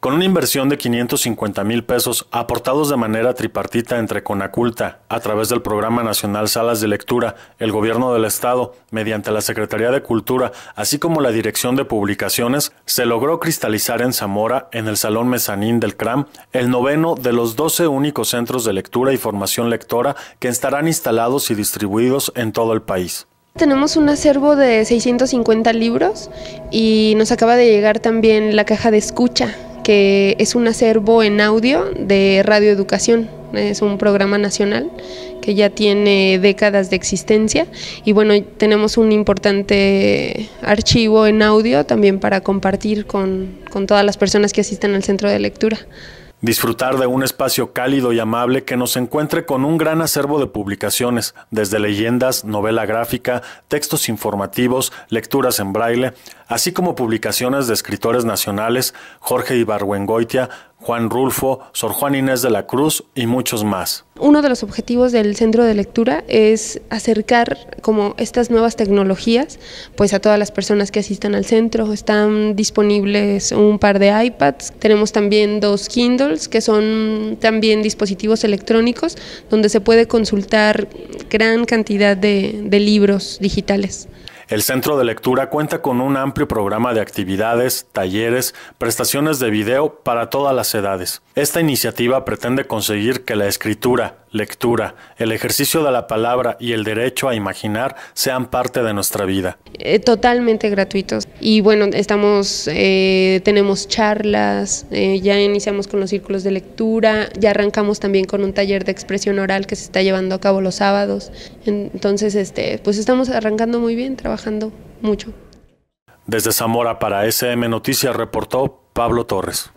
Con una inversión de 550 mil pesos aportados de manera tripartita entre Conaculta, a través del Programa Nacional Salas de Lectura, el Gobierno del Estado, mediante la Secretaría de Cultura, así como la Dirección de Publicaciones, se logró cristalizar en Zamora, en el Salón Mezanín del CRAM, el noveno de los 12 únicos centros de lectura y formación lectora que estarán instalados y distribuidos en todo el país. Tenemos un acervo de 650 libros y nos acaba de llegar también la caja de escucha que es un acervo en audio de Radio Educación. Es un programa nacional que ya tiene décadas de existencia y bueno, tenemos un importante archivo en audio también para compartir con, con todas las personas que asistan al centro de lectura. Disfrutar de un espacio cálido y amable que nos encuentre con un gran acervo de publicaciones, desde leyendas, novela gráfica, textos informativos, lecturas en braille, así como publicaciones de escritores nacionales, Jorge Ibargüengoitia, Juan Rulfo, Sor Juan Inés de la Cruz y muchos más. Uno de los objetivos del centro de lectura es acercar como estas nuevas tecnologías pues a todas las personas que asistan al centro. Están disponibles un par de iPads, tenemos también dos Kindles que son también dispositivos electrónicos donde se puede consultar gran cantidad de, de libros digitales. El Centro de Lectura cuenta con un amplio programa de actividades, talleres, prestaciones de video para todas las edades. Esta iniciativa pretende conseguir que la escritura, lectura, el ejercicio de la palabra y el derecho a imaginar sean parte de nuestra vida. Eh, totalmente gratuitos. Y bueno, estamos, eh, tenemos charlas, eh, ya iniciamos con los círculos de lectura, ya arrancamos también con un taller de expresión oral que se está llevando a cabo los sábados. Entonces, este, pues estamos arrancando muy bien, trabajando mucho. Desde Zamora para SM Noticias reportó Pablo Torres.